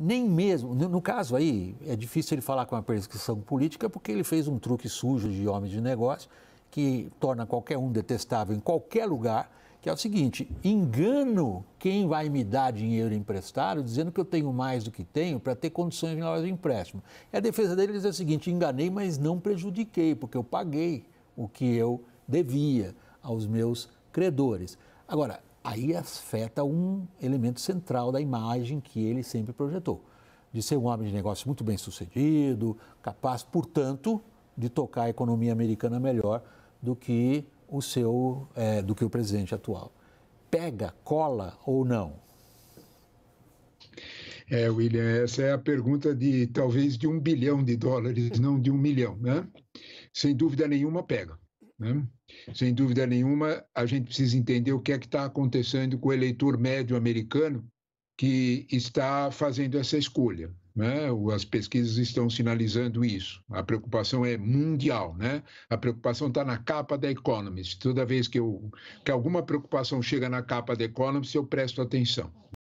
nem mesmo, no caso aí, é difícil ele falar com uma perseguição política porque ele fez um truque sujo de homem de negócio que torna qualquer um detestável em qualquer lugar, que é o seguinte, engano quem vai me dar dinheiro emprestado dizendo que eu tenho mais do que tenho para ter condições melhores de empréstimo. E a defesa dele diz o seguinte, enganei, mas não prejudiquei, porque eu paguei o que eu devia aos meus credores. Agora, aí afeta um elemento central da imagem que ele sempre projetou, de ser um homem de negócios muito bem sucedido, capaz, portanto, de tocar a economia americana melhor do que o seu, é, do que o presidente atual. Pega, cola ou não? É, William, essa é a pergunta de talvez de um bilhão de dólares, não de um milhão, né? Sem dúvida nenhuma pega. Né? Sem dúvida nenhuma, a gente precisa entender o que é que está acontecendo com o eleitor médio americano que está fazendo essa escolha. Né? As pesquisas estão sinalizando isso. A preocupação é mundial, né? A preocupação está na capa da Economist. Toda vez que, eu, que alguma preocupação chega na capa da Economist, eu presto atenção.